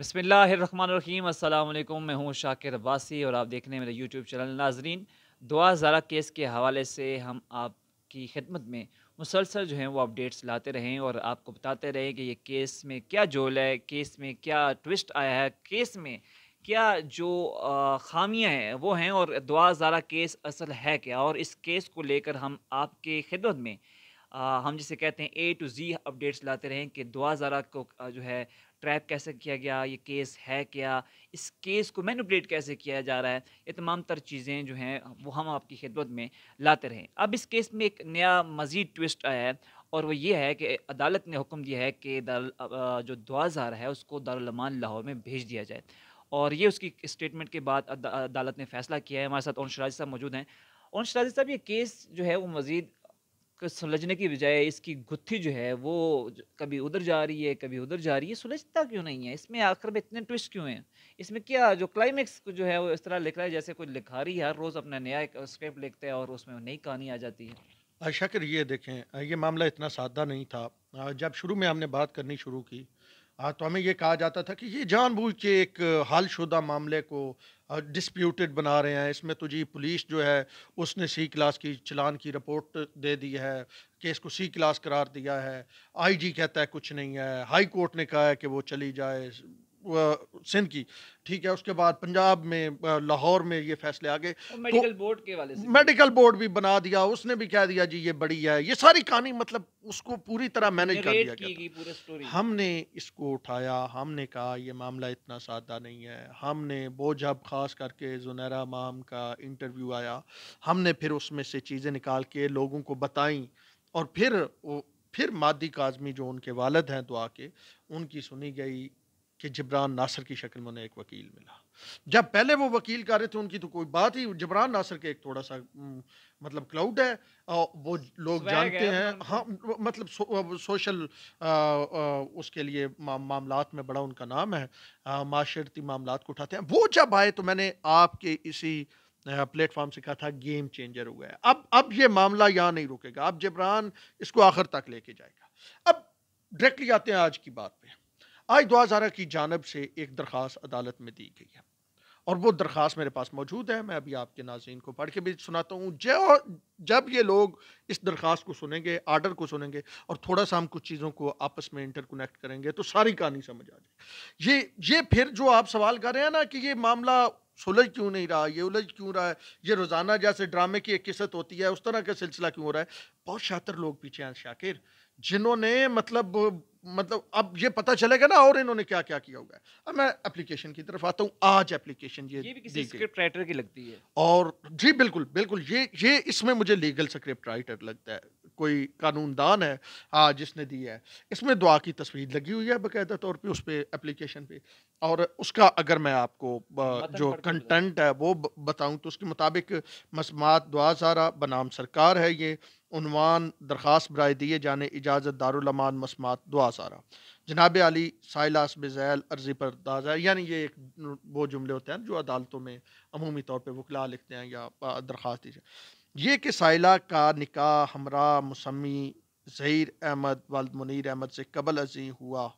बसमीम अल्लाम मैं हूँ शाकिर अब्बासी और आप देख रहे हैं मेरा यूट्यूब चैनल नाजरीन दुआ ज़ारा केस के हवाले से हम आपकी खिदमत में मुसलसल जो हैं वो अपडेट्स लाते रहें और आपको बताते रहें कि ये केस में क्या जोल है केस में क्या ट्विस्ट आया है केस में क्या जो खामियां हैं वो हैं और दुआ ज़ारा केस असल है क्या और इस केस को लेकर हम आपके खिदमत में आ, हम जिसे कहते हैं ए टू जी अपडेट्स लाते रहें कि दुआ ज़रा को जो है ट्रैप कैसे किया गया ये केस है क्या इस केस को मैनुपलेट कैसे किया जा रहा है ये तमाम तर चीज़ें जो हैं वो हम आपकी खिदमत में लाते रहें अब इस केस में एक नया मज़ीद ट्विस्ट आया है और वो ये है कि अदालत ने हुक्म दिया है कि जो दुआजार है उसको दारमान लाहौर में भेज दिया जाए और ये उसकी स्टेटमेंट के बाद अदालत ने फैसला किया है हमारे साथ ओन शराजी साहब मौजूद हैं ओन शराजी साहब ये केस जो है वो मज़ीद सुलझने की बजाय इसकी गुत्थी जो है वो कभी उधर जा रही है कभी उधर जा रही है सुलझता क्यों नहीं है इसमें आखिर में इतने ट्विस्ट क्यों हैं इसमें क्या जो क्लाइमेक्स जो है वो इस तरह लिख रहा है जैसे कोई लिखा है हर रोज़ अपना नया स्क्रिप्ट लिखते हैं और उसमें नई कहानी आ जाती है शकर अच्छा, ये देखें ये मामला इतना सादा नहीं था जब शुरू में हमने बात करनी शुरू की तो हमें ये कहा जाता था कि ये जानबूझ के एक हालशुदा मामले को डिस्प्यूटेड बना रहे हैं इसमें तो जी पुलिस जो है उसने सी क्लास की चलान की रिपोर्ट दे दी है केस को सी क्लास करार दिया है आईजी कहता है कुछ नहीं है हाई कोर्ट ने कहा है कि वो चली जाए सिंध की ठीक है उसके बाद पंजाब में लाहौर में ये फैसले आ गए मेडिकल बोर्ड तो के वाले से मेडिकल बोर्ड भी बना दिया उसने भी कह दिया जी ये बड़ी है ये सारी कहानी मतलब उसको पूरी तरह मैनेज कर दिया गया हमने इसको उठाया हमने कहा ये मामला इतना सादा नहीं है हमने वो जब खास करके जुनैरा माम का इंटरव्यू आया हमने फिर उसमें से चीज़ें निकाल के लोगों को बताई और फिर फिर मादी काजमी जो उनके वालद हैं दुआ के उनकी सुनी गई कि जबरान नासर की शक्ल में उन्हें एक वकील मिला जब पहले वो वकील कर रहे थे उनकी तो कोई बात ही जबरान नासर के एक थोड़ा सा मतलब क्लाउड है और वो लोग जानते हैं हाँ मतलब सो, सोशल आ, आ, उसके लिए मा, मामला में बड़ा उनका नाम है माशरती मामला को उठाते हैं वो जब आए तो मैंने आपके इसी प्लेटफॉर्म से कहा था गेम चेंजर हुआ है अब अब ये मामला यहाँ नहीं रुकेगा अब जबरान इसको आखिर तक लेके जाएगा अब डायरेक्टली आते हैं आज की बात पर आज दुआजारा की जानब से एक दरख्वास अदालत में दी गई है और वो दरख्वास मेरे पास मौजूद है मैं अभी आपके नाजीन को पढ़ के भी सुनाता हूँ जब ये लोग इस दरख्वास को सुनेंगे आर्डर को सुनेंगे और थोड़ा सा हम कुछ चीज़ों को आपस में इंटरकनेक्ट करेंगे तो सारी कहानी समझ आ जाएगी ये ये फिर जो आप सवाल कर रहे हैं ना कि ये मामला सुलझ क्यों नहीं रहा ये उलझ क्यों रहा है ये रोज़ाना जैसे ड्रामे की एक किस्त होती है उस तरह का सिलसिला क्यों हो रहा है बहुत शातर लोग पीछे हैं शाकिर जिन्होंने मतलब मतलब अब ये पता चलेगा ना और इन्होंने क्या क्या किया होगा अब मैं एप्लीकेशन की तरफ आता हूँ आज एप्लीकेशन ये, ये भी किसी स्क्रिप्ट राइटर की लगती है और जी बिल्कुल बिल्कुल ये ये इसमें मुझे लीगल स्क्रिप्ट राइटर लगता है कोई कानूनदान है हाँ जिसने दी है इसमें दुआ की तस्वीर लगी हुई है बाकायदा तौर पर उस पर एप्लीकेशन पे और उसका अगर मैं आपको जो कंटेंट है वो बताऊँ तो उसके मुताबिक मसमात दुआ सारा बनाम सरकार है ये उनवान दरख्वास बरए दिए जाने इजाज़त दारुलमान मसमात दुआ सारा जनाब अली साइलास बज़ैल अर्जी पर दाजा यानी ये एक वो जुमले होते हैं जो अदालतों में अमूमी तौर पर वकला लिखते हैं या दरख्वास्त दी जाए ये कि साइला का निका हमरा मसमी ज़हीर अहमद वालद मुनीर अहमद से कबल अजी हुआ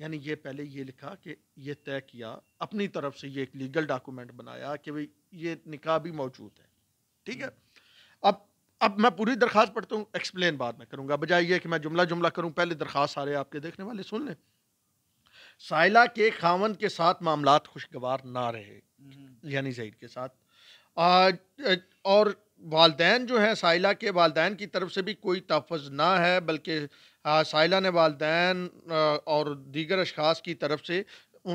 यानी ये पहले ये लिखा कि ये तय किया अपनी तरफ से ये एक लीगल डॉक्यूमेंट बनाया कि भाई ये निका भी मौजूद है ठीक है अब अब मैं पूरी दरखास्त पढ़ता हूँ एक्सप्लेन बाद में करूँगा बजाय ये कि मैं जुमला जुमला करूँ पहले दरखास्त सारे आपके देखने वाले सुन लें साइला के खावन के साथ मामला खुशगवार ना रहे हम्म। यानी जहीद के साथ और वालदेन जो हैं साइला के वालदेन की तरफ से भी कोई तहफ़ ना है बल्कि साइला ने वालदेन और दीगर अशास की तरफ से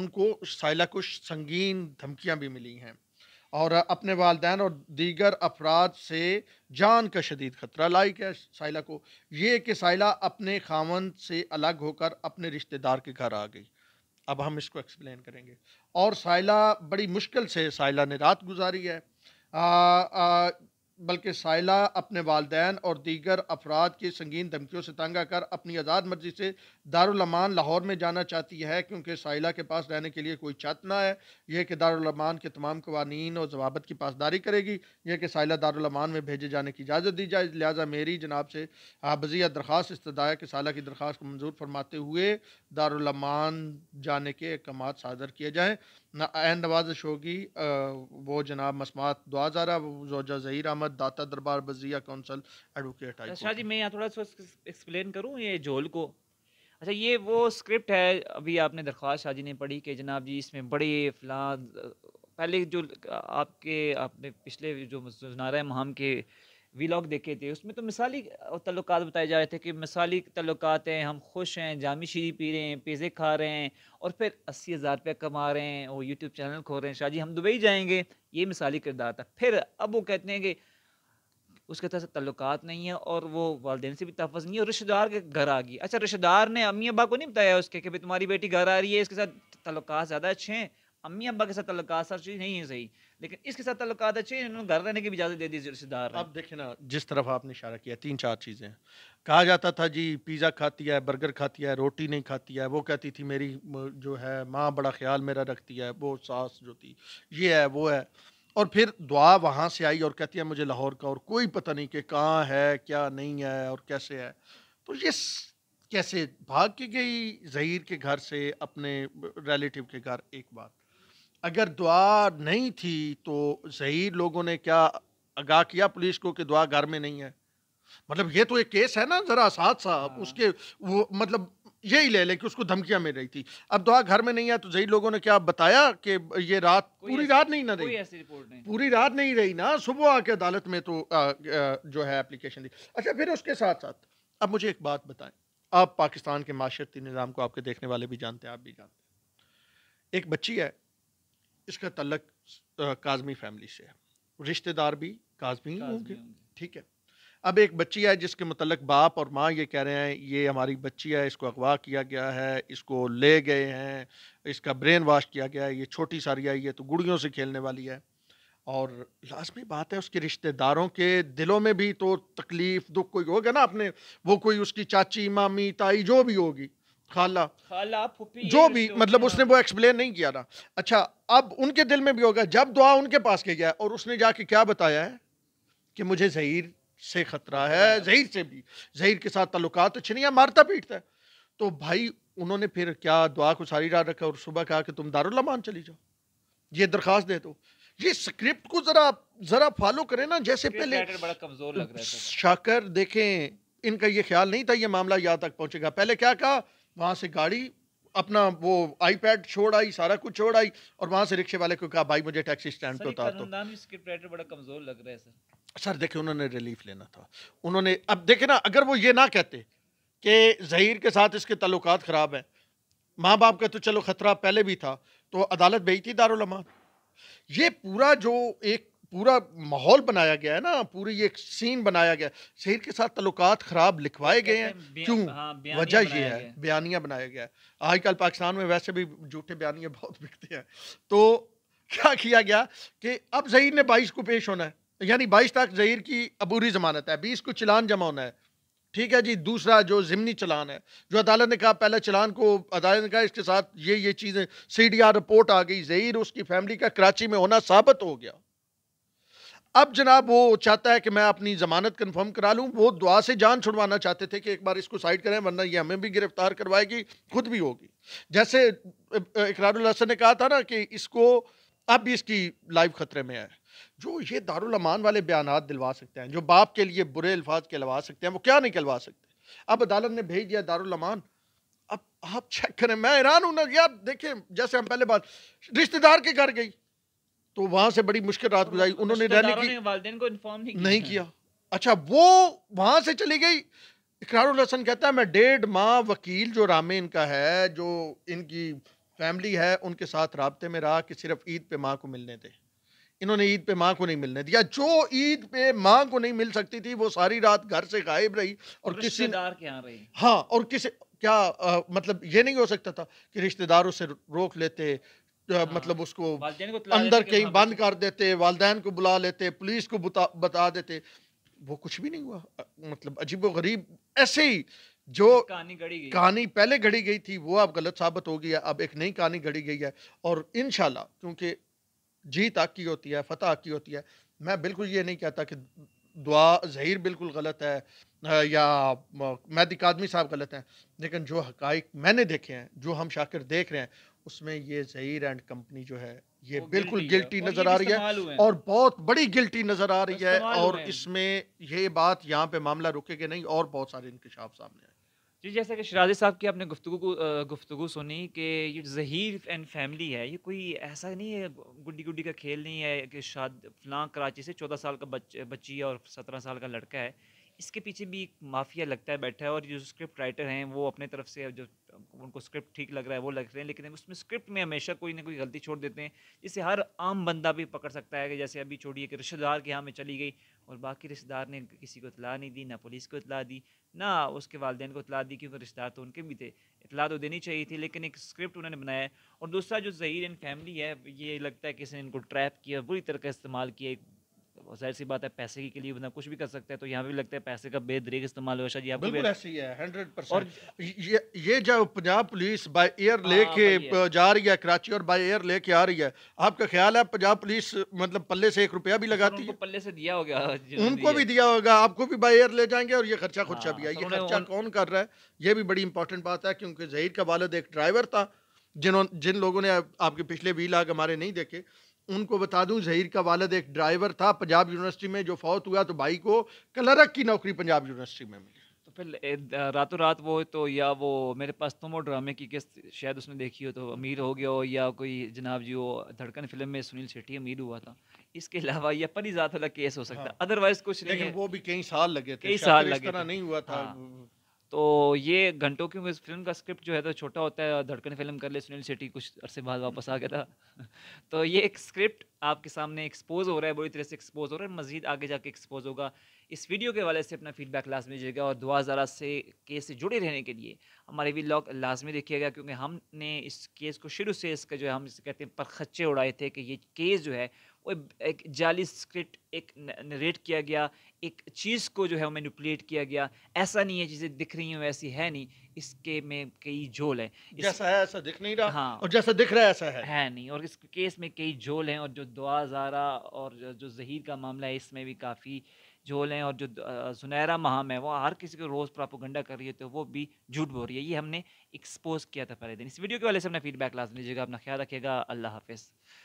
उनको साइला को संगीन धमकियाँ भी मिली हैं और अपने वालदेन और दीगर अफराद से जान का शदीद ख़तरा लाइक है साइला को ये कि साइला अपने खामन से अलग होकर अपने रिश्तेदार के घर आ गई अब हम इसको एक्सप्लेन करेंगे और साइला बड़ी मुश्किल से साइला ने रात गुजारी है आ, आ, बल्कि साइला अपने वालदेन और दीगर अफराद की संगीन धमकियों से तंग आकर अपनी आज़ाद मर्जी से दारुलमान लाहौर में जाना चाहती है क्योंकि साइला के पास रहने के लिए कोई छत ना है यह कि दारुलमान के तमाम कवानीन और जवाबत की पासदारी करेगी यह कि साइला दारुलमान में भेजे जाने की इजाज़त दी जाए लिहाजा मेरी जनाब से हाबजिया दरख्वास्त इस्तः कि साइला की दरख्वास्त को मंजूर फरमाते हुए दारुलमान जाने के अहकाम सादर किए जाएँ एन नवाज अशोगी वो जनाब मसमात दुआजारा जोजा ज़हीर अहमद दाता दरबार बजिया कौंसल एडवोकेट अच्छा जी मैं यहाँ थोड़ा सा एक्सप्लेन करूँ ये झोल को अच्छा ये वो स्क्रिप्ट है अभी आपने दरख्वास्त शाह जी ने पढ़ी कि जनाब जी इसमें बड़े फिलहाल पहले जो आपके आपने पिछले जो नारा महाम के वीलॉग देखे थे उसमें तो मिसाली तल्लुक बताए जा रहे थे कि मिसाली तल्लुक हैं हम खुश हैं जामी शीरी पी रहे हैं पिज़े खा रहे हैं और फिर अस्सी हज़ार रुपये कमा रहे हैं वो यूट्यूब चैनल खोल रहे हैं शाह जी हम दुबई जाएंगे ये मिसाली किरदार था फिर अब वो कहते हैं कि उसके तरह से तल्लुक नहीं है और वो वालदे से भी तहफ़ नहीं है और रिश्तेदार के घर आ गई अच्छा रिश्तेदार ने अम्मी अबा को नहीं बताया उसके कि भाई तुम्हारी बेटी घर आ रही है इसके साथ तल्लुक ज़्यादा अच्छे हैं अम्मी अब्बा के साथ तल्लक हर चीज़ नहीं है सही लेकिन इसके साथ तल्लु अच्छे इन्होंने घर रहने की इजाज़त दे दी रिश्तेदार अब देखें ना जिस तरफ आपने इशारा किया तीन चार चीज़ें कहा जाता था जी पिज़्ज़ा खाती है बर्गर खाती है रोटी नहीं खाती है वो कहती थी मेरी जो है माँ बड़ा ख्याल मेरा रखती है वो सास जो थी ये है वो है और फिर दुआ वहाँ से आई और कहती है मुझे लाहौर का और कोई पता नहीं कि कहाँ है क्या नहीं है और कैसे है तो ये कैसे भाग के गई जहीर के घर से अपने रिलेटिव के घर एक बात अगर दुआ नहीं थी तो शहीद लोगों ने क्या आगाह किया पुलिस को कि दुआ घर में नहीं है मतलब ये तो एक केस है ना जरा साथ साहब हाँ। उसके वो मतलब यही ले लें कि उसको धमकियां मिल रही थी अब दुआ घर में नहीं है तो जही लोगों ने क्या बताया कि ये रात पूरी रात नहीं ना रही नहीं। पूरी रात नहीं रही ना सुबह आके अदालत में तो आ, जो है एप्लीकेशन दी अच्छा फिर उसके साथ साथ अब मुझे एक बात बताएं आप पाकिस्तान के माशरती निज़ाम को आपके देखने वाले भी जानते हैं आप भी जानते हैं एक बच्ची है इसका तलक काजमी फैमिली से है रिश्तेदार भी काजमी होंगे ठीक है अब एक बच्ची है जिसके मतलब बाप और माँ ये कह रहे हैं ये हमारी बच्ची है इसको अगवा किया गया है इसको ले गए हैं इसका ब्रेन वॉश किया गया है ये छोटी सारी आई है तो गुड़ियों से खेलने वाली है और लाजमी बात है उसके रिश्तेदारों के दिलों में भी तो तकलीफ़ दुख कोई होगा ना अपने वो कोई उसकी चाची मामी ताई जो भी होगी खाला खाला फुपी जो भी तो मतलब उसने वो एक्सप्लेन नहीं किया ना अच्छा अब उनके दिल में भी होगा जब दुआ उनके पास के गया और उसने जाके क्या बताया है कि मुझे जहीर से खतरा है हाँ। जहीर से भी जहीर के साथ ताल्लुक अच्छे नहीं है मारता पीटता है तो भाई उन्होंने फिर क्या दुआ को सारी डाल रखा और सुबह कहा कि तुम दारुल्लामान चली जाओ ये दरख्वास्त दे दो ये स्क्रिप्ट को जरा जरा फॉलो करें ना जैसे पहले बड़ा कमजोर लग रहा है शाकर देखें इनका ये ख्याल नहीं था ये मामला यहाँ तक पहुंचेगा पहले क्या कहा वहाँ से गाड़ी अपना वो आईपैड छोड़ आई सारा कुछ छोड़ आई और वहाँ से रिक्शे वाले को कहा भाई मुझे टैक्सी स्टैंड पे उतार दो बड़ा कमज़ोर लग रहा है सर सर देखिए उन्होंने रिलीफ लेना था उन्होंने अब देखे ना अगर वो ये ना कहते कि जहीर के साथ इसके तल्लुक ख़राब हैं माँ बाप का तो चलो ख़तरा पहले भी था तो अदालत बेहती थी ये पूरा जो एक पूरा माहौल बनाया गया है ना पूरी एक सीन बनाया गया शहीद के साथ तल्लुकात खराब लिखवाए गए हैं क्यों हाँ, वजह ये है बयानिया बनाया गया है आजकल पाकिस्तान में वैसे भी झूठे बयानिया बहुत बिकते हैं तो क्या किया गया कि अब जहीर ने बाईस को पेश होना है यानी बाईस तक जहीर की अबूरी जमानत है बीस को चलान जमा होना है ठीक है जी दूसरा जो ज़िमनी चलान है जो अदालत ने कहा पहले चलान को अदालत ने कहा इसके साथ ये ये चीज़ें आर रिपोर्ट आ गई जहीर उसकी फैमिली का कराची में होना साबित हो गया अब जनाब वो चाहता है कि मैं अपनी जमानत कंफर्म करा लूँ वो दुआ से जान छुड़वाना चाहते थे कि एक बार इसको साइड करें वरना ये हमें भी गिरफ्तार करवाएगी खुद भी होगी जैसे इकरार ने कहा था ना कि इसको अब भी इसकी लाइफ खतरे में है जो ये दारुलमान वाले बयान दिलवा सकते हैं जो बाप के लिए बुरे अल्फाज कहलवा सकते हैं वो क्या नहीं कहलवा सकते अब अदालत ने भेज दिया दारुलमान अब आप चेक करें मैं हैरान हूँ ना यार देखें जैसे हम पहले बात रिश्तेदार के घर गई तो वहां से बड़ी मुश्किल रात गुजारी उन्होंने रहने की को नहीं, नहीं किया अच्छा वो वहां से चली गई इकरार हसन कहता है मैं डेढ़ माह वकील जो रामेन का है जो इनकी फैमिली है उनके साथ रबते में रहा कि सिर्फ ईद पे माँ को मिलने थे इन्होंने ईद पे माँ को नहीं मिलने दिया जो ईद पे माँ को नहीं मिल सकती थी वो सारी रात घर से गायब रही और किसी के यहाँ रही हाँ और किसी क्या आ, मतलब ये नहीं हो सकता था कि रिश्तेदारों से रोक लेते हाँ। मतलब उसको अंदर कहीं बंद तो कर देते वालदेन को बुला लेते पुलिस को बता देते वो कुछ भी नहीं हुआ मतलब अजीब गरीब ऐसे ही जो कहानी घड़ी गई कहानी पहले घड़ी गई थी वो अब गलत साबित हो गई है अब एक नई कहानी घड़ी गई है और इन क्योंकि जीत हक की होती है फतेह हक की होती है मैं बिल्कुल ये नहीं कहता कि दुआ जहीर बिल्कुल गलत है या मैदिक आदमी साहब गलत हैं लेकिन जो हक मैंने देखे हैं जो हम शाकिर देख रहे हैं उसमें ये जहीर एंड कंपनी जो है ये बिल्कुल गिल्टी नज़र आ रही है और बहुत बड़ी गिल्टी नज़र आ रही है और इसमें ये बात यहाँ पे मामला रुकेगा नहीं और बहुत सारे इंकशाफ सामने आए जी जैसा कि शराजी साहब की आपने गुफ्तु गुफ्तु सुनी कि ये जहीर एंड फैमिली है ये कोई ऐसा नहीं है गुड्डी गुड्डी का खेल नहीं है कि शाद फलां कराची से चौदह साल का बच, बच्ची और सत्रह साल का लड़का है इसके पीछे भी एक माफिया लगता है बैठा है और जो स्क्रिप्ट राइटर हैं वो अपने तरफ से जो उनको स्क्रिप्ट ठीक लग रहा है वो लग रहे हैं लेकिन उसमें स्क्रिप्ट में हमेशा कोई ना कोई गलती छोड़ देते हैं जिससे हर आम बंदा भी पकड़ सकता है कि जैसे अभी छोड़िए कि रिश्तेदार के यहाँ में चली गई और बाकी रिश्तेदार ने किसी को इतला नहीं दी ना पुलिस को इतला दी ना उसके वालदेन को इतला दी क्योंकि रिश्तेदार तो उनके भी थे इतला तो देनी चाहिए थी लेकिन एक स्क्रिप्ट उन्होंने बनाया और दूसरा जो जहीर एंड फैमिली है ये लगता है कि इसने इनको ट्रैप किया बुरी तरह का इस्तेमाल किया एक जाहिर सी बात है पैसे के लिए बंदा कुछ भी कर सकता है तो यहाँ भी लगता है पैसे का बेदरेग इस्तेमाल हुआ शायद बिल्कुल ऐसे है हंड्रेड और ये ये जब पंजाब पुलिस बाय हाँ, एयर लेके जा रही है कराची और बाय एयर लेके आ रही है आपका ख्याल है पंजाब पुलिस मतलब पल्ले से एक रुपया भी लगाती है पल्ले से दिया होगा उनको भी दिया होगा आपको भी बाय एयर ले जाएंगे और ये खर्चा खुर्चा हाँ, भी है ये तो खर्चा कौन कर रहा है ये भी बड़ी इंपॉर्टेंट बात है क्योंकि जहीर का वालद एक ड्राइवर था जिन्होंने जिन लोगों ने आपके पिछले वी लाख हमारे नहीं देखे उनको बता दूं जहीर का वालद एक ड्राइवर था पंजाब यूनिवर्सिटी में जो फौत हुआ तो भाई को क्लर्क की नौकरी पंजाब यूनिवर्सिटी में मिली तो फिर रातों रात वो तो या वो मेरे पास तुम ड्रामे की किस्त शायद उसने देखी हो तो अमीर हो गया हो या कोई जनाब जी वो धड़कन फिल्म में सुनील शेट्टी अमीर हुआ था इसके अलावा यह परी ज्यादा वाला केस हो सकता है हाँ। अदरवाइज कुछ नहीं वो भी कई साल लगे थे कई साल लगे नहीं हुआ था हाँ। तो ये घंटों क्योंकि इस फिल्म का स्क्रिप्ट जो है तो छोटा होता है धड़कन फिल्म कर ले सुनील शेट्टी कुछ अरसे बाद वापस आ गया था तो ये एक स्क्रिप्ट आपके सामने एक्सपोज हो रहा है बुरी तरह से एक्सपोज हो रहा है मजीद आगे जाके एक्सपोज होगा इस वीडियो के वाले से अपना फीडबैक लाजमी दीजिएगा और दुआ ज़रा से केस से जुड़े रहने के लिए हमारे भी लॉग लाजमी देखिएगा क्योंकि हमने इस केस को शुरू से इसका जो है हम इसे कहते हैं पर खच्चे उड़ाए थे कि ये केस जो है एक जाली स्क्रिप्ट एक रेट किया गया एक चीज़ को जो है मैनिपुलेट किया गया ऐसा नहीं है चीज़ें दिख रही हैं वैसी है नहीं इसके में कई झोल है जैसा है ऐसा दिख नहीं रहा हाँ और जैसा दिख रहा है ऐसा है है नहीं और इस केस में कई झोल हैं और जो दुआ जारा और जो जहीर का मामला है इसमें भी काफ़ी झोल हैं और जो सुनहरा महाम है वो हर किसी को रोज़ प्रापोगंडा कर रही है तो वो भी झूठ बोल रही है ये हमने एक्सपोज किया था पहले दिन इस वीडियो के वाले से अपना फीडबैक लाजम लीजिएगा अपना ख्याल रखिएगा अल्लाह हाफिज़